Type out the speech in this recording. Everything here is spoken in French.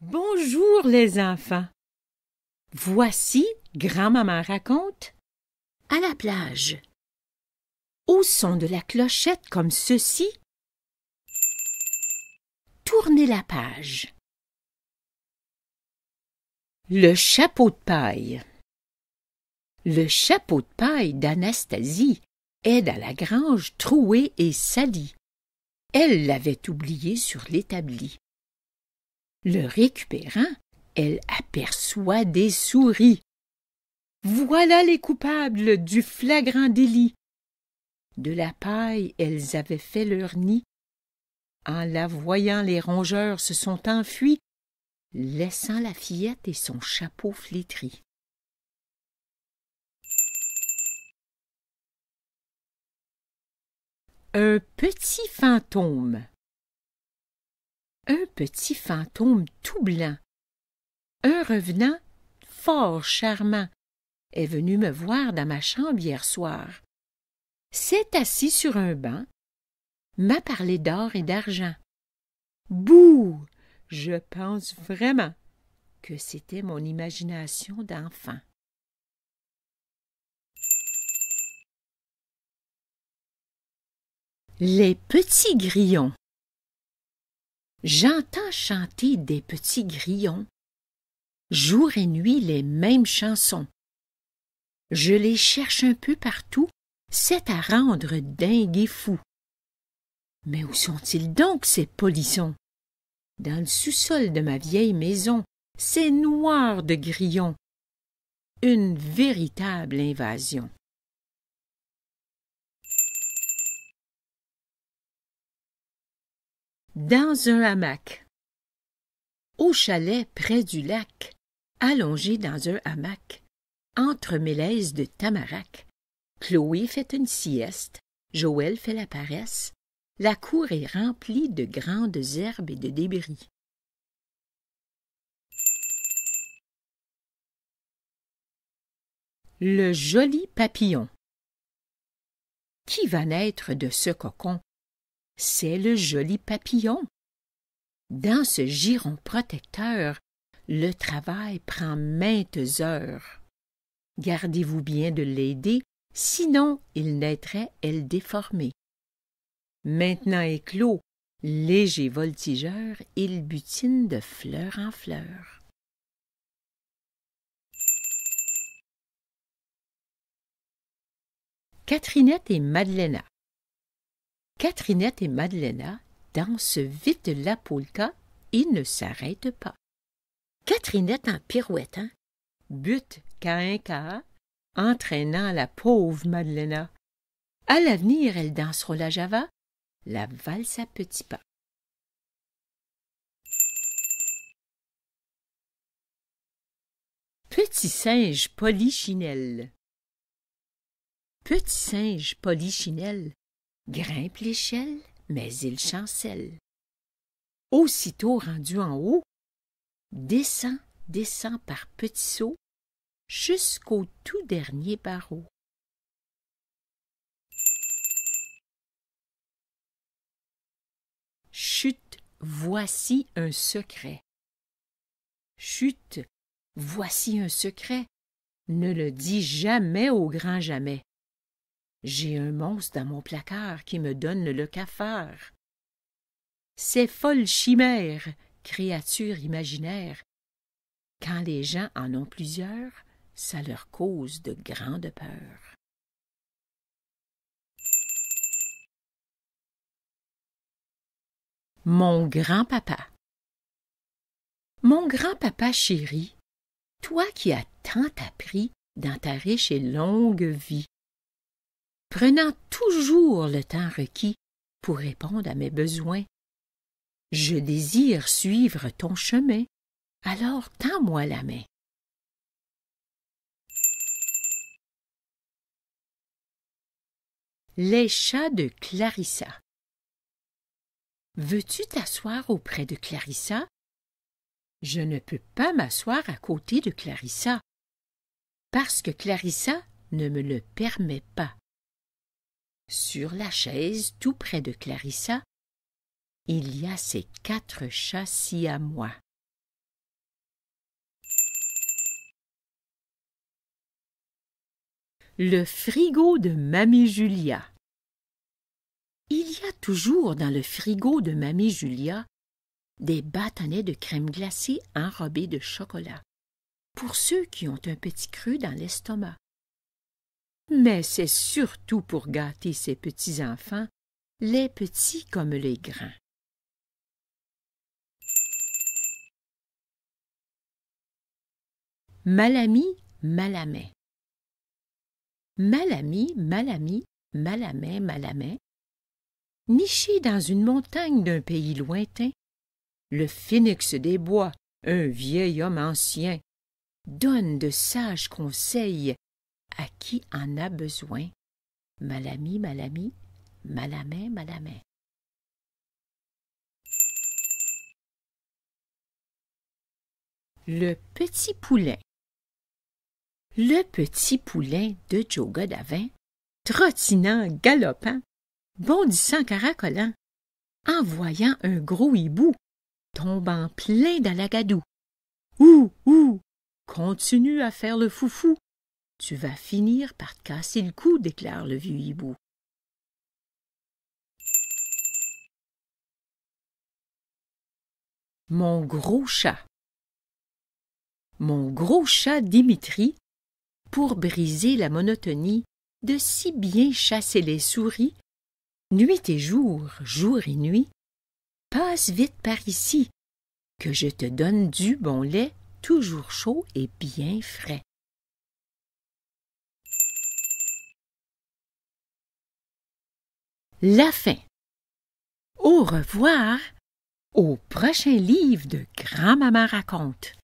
Bonjour les enfants. Voici grand-maman raconte à la plage. Au son de la clochette comme ceci, tournez la page. Le chapeau de paille. Le chapeau de paille d'Anastasie aide à la grange trouée et salie. Elle l'avait oublié sur l'établi. Le récupérant, elle aperçoit des souris. Voilà les coupables du flagrant délit. De la paille, elles avaient fait leur nid. En la voyant, les rongeurs se sont enfuis, laissant la fillette et son chapeau flétri. Un petit fantôme un petit fantôme tout blanc. Un revenant fort charmant est venu me voir dans ma chambre hier soir. S'est assis sur un banc, m'a parlé d'or et d'argent. Bouh! Je pense vraiment que c'était mon imagination d'enfant. Les petits grillons J'entends chanter des petits grillons, jour et nuit les mêmes chansons. Je les cherche un peu partout, c'est à rendre dingue et fou. Mais où sont-ils donc, ces polissons? Dans le sous-sol de ma vieille maison, c'est noir de grillons. Une véritable invasion. dans un hamac. Au chalet près du lac, allongé dans un hamac, entre mélèzes de tamarac, Chloé fait une sieste, Joël fait la paresse, la cour est remplie de grandes herbes et de débris. Le joli papillon Qui va naître de ce cocon c'est le joli papillon. Dans ce giron protecteur, le travail prend maintes heures. Gardez-vous bien de l'aider, sinon il naîtrait elle déformée. Maintenant éclos, léger voltigeur, il butine de fleur en fleur. Catherine et Madeleine Catherine et Madeleine dansent vite la polka et ne s'arrêtent pas. Catherine en pirouettant hein, bute caïn entraînant la pauvre Madeleine. À l'avenir, elle dansera la java, la valse à pas. Petit singe polichinelle Petit singe polichinelle grimpe l'échelle, mais il chancelle. Aussitôt rendu en haut, descend, descend par petits sauts jusqu'au tout dernier barreau. Chut, voici un secret. Chute, voici un secret. Ne le dis jamais au grand jamais. J'ai un monstre dans mon placard qui me donne le cafard. Ces folles chimères, créatures imaginaires, quand les gens en ont plusieurs, ça leur cause de grandes peurs. Mon grand-papa Mon grand-papa chéri, toi qui as tant appris dans ta riche et longue vie, prenant toujours le temps requis pour répondre à mes besoins. Je désire suivre ton chemin, alors tends-moi la main. Les chats de Clarissa. Veux-tu t'asseoir auprès de Clarissa? Je ne peux pas m'asseoir à côté de Clarissa, parce que Clarissa ne me le permet pas. Sur la chaise, tout près de Clarissa, il y a ces quatre chats moi. Le frigo de Mamie Julia Il y a toujours dans le frigo de Mamie Julia des bâtonnets de crème glacée enrobés de chocolat, pour ceux qui ont un petit cru dans l'estomac mais c'est surtout pour gâter ses petits-enfants, les petits comme les grands. Malami, malamet, Malami, Malami, malamet malamet, Niché dans une montagne d'un pays lointain, le phénix des bois, un vieil homme ancien, donne de sages conseils à qui en a besoin. Malami, malami, malamet, malamet. Le petit poulet. Le petit poulet de Joe Godavin, trottinant, galopant, bondissant, caracolant, en voyant un gros hibou, tombant plein d'alagadou. Ouh, ouh, continue à faire le foufou, tu vas finir par te casser le cou, déclare le vieux hibou. Mon gros chat. Mon gros chat Dimitri, pour briser la monotonie, de si bien chasser les souris, nuit et jour, jour et nuit, passe vite par ici, que je te donne du bon lait, toujours chaud et bien frais. La fin. Au revoir au prochain livre de Grand-Maman raconte.